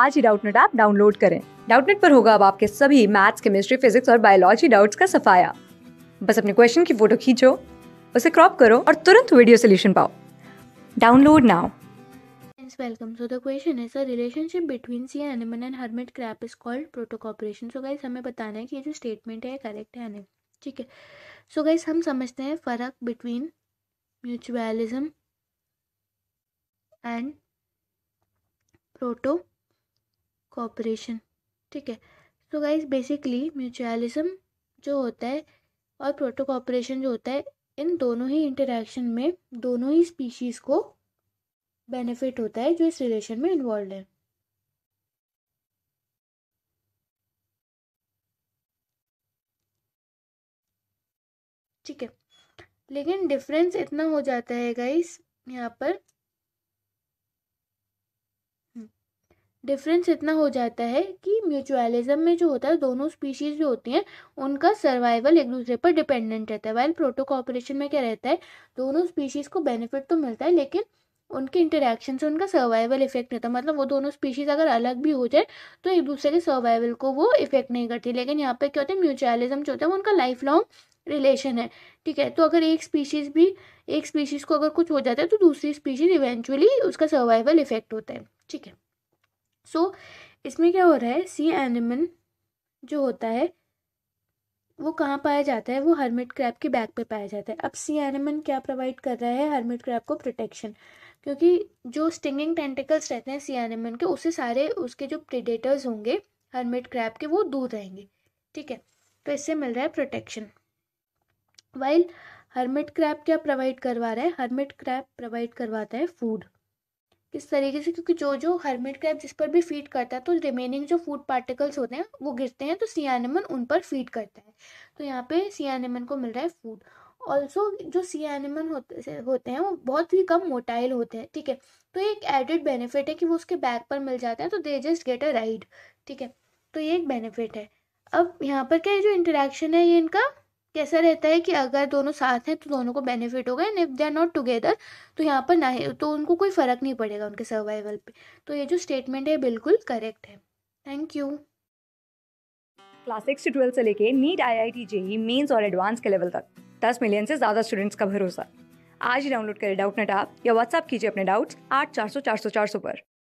आज ही Doubtnut app download करें डाउटनेट पर होगा अब आपके सभी मैथ्स केमिस्ट्री फिजिक्स और बायोलॉजी डाउट्स का सफाया बस अपने क्वेश्चन की फोटो खींचो उसे क्रॉप करो और तुरंत वीडियो सोल्यूशन पाओ download now welcome so the question is a relationship between sea anemone and hermit crab is called protocooperation so guys हमें बताना है कि ये जो स्टेटमेंट है करेक्ट है नहीं ठीक है सो गाइस हम समझते हैं फर्क between mutualism and proto cooperation ठीक है सो गाइज बेसिकली म्यूचुअलिज्म जो होता है और प्रोटो कॉपरेशन जो होता है इन दोनों ही इंटरेक्शन में दोनों ही स्पीशीज़ को बेनिफिट होता है जो इस रिलेशन में इन्वॉल्व है ठीक है लेकिन डिफरेंस इतना हो जाता है गाइस यहाँ पर डिफरेंस इतना हो जाता है कि म्यूचुअलिज्म में जो होता है दोनों स्पीशीज़ जो होती हैं उनका सर्वाइवल एक दूसरे पर डिपेंडेंट रहता है वाइल प्रोटो कॉपरेशन में क्या रहता है दोनों स्पीशीज़ को बेनिफिट तो मिलता है लेकिन उनके इंटरेक्शन से उनका सर्वाइवल इफेक्ट नहीं होता मतलब वो दोनों स्पीशीज़ अगर अलग भी हो जाए तो एक दूसरे के सर्वाइवल को वो इफेक्ट नहीं करती लेकिन यहाँ पे क्या होता है म्यूचुअलिज्म जो होता है वो उनका लाइफ लॉन्ग रिलेशन है ठीक है तो अगर एक स्पीशीज़ भी एक स्पीशीज़ को अगर कुछ हो जाता है तो दूसरी स्पीशीज़ इवेंचुअली उसका सर्वाइवल इफेक्ट होता है ठीक है सो so, इसमें क्या हो रहा है सी एनिमल जो होता है वो कहाँ पाया जाता है वो हर्मिट क्रैप के बैक पे पाया जाता है अब सी एनिमन क्या प्रोवाइड कर रहा है हर्मिट क्रैप को प्रोटेक्शन क्योंकि जो स्टिंगिंग टेंटिकल्स रहते हैं सी एनिमन के उससे सारे उसके जो प्रिडेटर्स होंगे हर्मिट क्रैप के वो दूर रहेंगे ठीक है तो इससे मिल रहा है प्रोटेक्शन वाइल हर्मिट क्रैप क्या प्रोवाइड करवा रहा है हर्मिट क्रैप प्रोवाइड करवाता है फूड किस तरीके से क्योंकि जो जो हर्मिट क्रैब जिस पर भी फीड करता है तो रिमेनिंग जो फूड पार्टिकल्स होते हैं वो गिरते हैं तो सियानेमन उन पर फीड करता है तो यहाँ पे सियानेमन को मिल रहा है फूड ऑल्सो जो सी एनिमल होते होते हैं वो बहुत ही कम मोटाइल होते हैं ठीक है तो ये एक एडेड बेनिफिट है कि वो उसके बैक पर मिल जाते हैं तो they just get a ride ठीक है तो ये एक बेनिफिट है अब यहाँ पर क्या जो इंटरेक्शन है ये इनका कैसा रहता है कि अगर दोनों साथ हैं तो दोनों को बेनिफिट होगा and if they are not together तो यहाँ पर ना तो उनको कोई फ़र्क नहीं पड़ेगा उनके सर्वाइवल पे तो ये जो स्टेटमेंट है बिल्कुल करेक्ट है थैंक यू क्लास सिक्स से ट्वेल्थ से लेके NEET I I T JEE mains और एडवांस के लेवल तक दस मिलियन से ज़्यादा स्टूडेंट्स का भरोसा आज ही डाउनलोड करें डाउट नेट आप या व्हाट्सअप कीजिए अपने डाउट्स आठ चार सौ चार सौ चार सौ पर